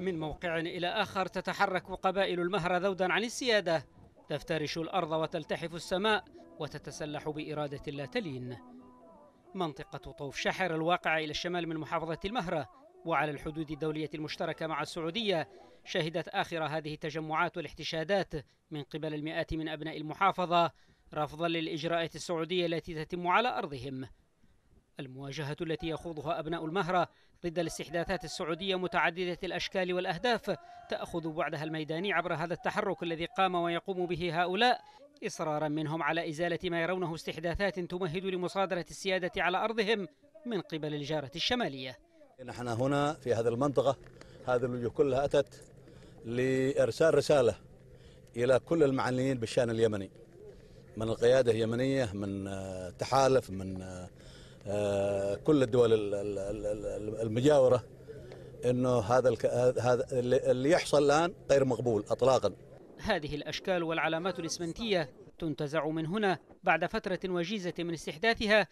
من موقع إلى آخر تتحرك قبائل المهر ذودا عن السيادة تفترش الأرض وتلتحف السماء وتتسلح بإرادة لا تلين منطقة طوف شحر الواقعة إلى الشمال من محافظة المهرة وعلى الحدود الدولية المشتركة مع السعودية شهدت آخر هذه التجمعات والاحتشادات من قبل المئات من أبناء المحافظة رفضا للإجراءات السعودية التي تتم على أرضهم المواجهة التي يخوضها أبناء المهرة ضد الاستحداثات السعودية متعددة الأشكال والأهداف تأخذ بعدها الميداني عبر هذا التحرك الذي قام ويقوم به هؤلاء إصرارا منهم على إزالة ما يرونه استحداثات تمهد لمصادرة السيادة على أرضهم من قبل الجارة الشمالية نحن هنا في هذه المنطقة هذه الوجوه كلها أتت لإرسال رسالة إلى كل المعنيين بالشأن اليمني من القيادة اليمنية من آه، تحالف من آه، آه، كل الدول المجاوره انه هذا هذا اللي يحصل الان غير مقبول اطلاقا. هذه الاشكال والعلامات الاسمنتيه تنتزع من هنا بعد فتره وجيزه من استحداثها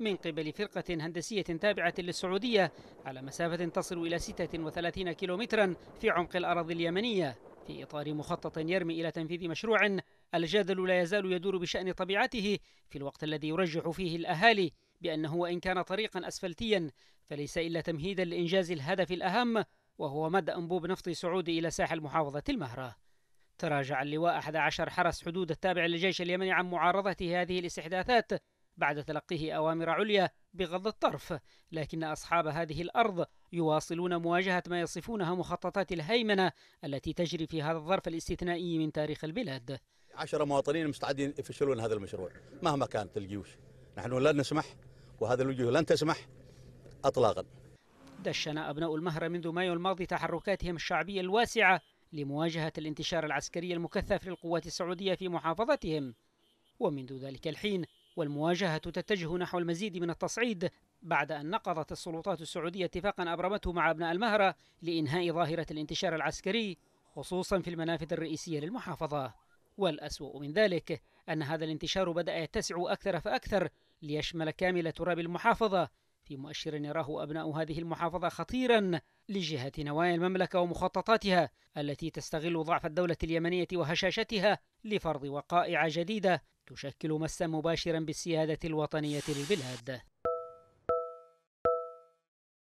من قبل فرقة هندسية تابعة للسعودية على مسافة تصل إلى 36 كيلومترا في عمق الأراضي اليمنية في إطار مخطط يرمي إلى تنفيذ مشروع الجدل لا يزال يدور بشأن طبيعته في الوقت الذي يرجح فيه الأهالي بأنه وإن كان طريقا أسفلتيا فليس إلا تمهيدا لإنجاز الهدف الأهم وهو مد أنبوب نفطي سعودي إلى ساحل محافظة المهرة تراجع اللواء 11 حرس حدود التابع للجيش اليمني عن معارضة هذه الاستحداثات بعد تلقيه أوامر عليا بغض الطرف لكن أصحاب هذه الأرض يواصلون مواجهة ما يصفونها مخططات الهيمنة التي تجري في هذا الظرف الاستثنائي من تاريخ البلاد عشرة مواطنين مستعدين يفشلون هذا المشروع مهما كانت الجيوش نحن لن نسمح وهذه الوجوه لن تسمح اطلاقا. دشن ابناء المهره منذ مايو الماضي تحركاتهم الشعبيه الواسعه لمواجهه الانتشار العسكري المكثف للقوات السعوديه في محافظتهم. ومنذ ذلك الحين والمواجهه تتجه نحو المزيد من التصعيد بعد أن نقضت السلطات السعودية اتفاقا أبرمته مع أبناء المهرة لإنهاء ظاهرة الانتشار العسكري خصوصا في المنافذ الرئيسية للمحافظة والأسوأ من ذلك أن هذا الانتشار بدأ يتسع أكثر فأكثر ليشمل كامل تراب المحافظة في مؤشر يراه أبناء هذه المحافظة خطيرا لجهة نوايا المملكة ومخططاتها التي تستغل ضعف الدولة اليمنية وهشاشتها لفرض وقائع جديدة تشكل مسا مباشرا بالسيادة الوطنية للبلاد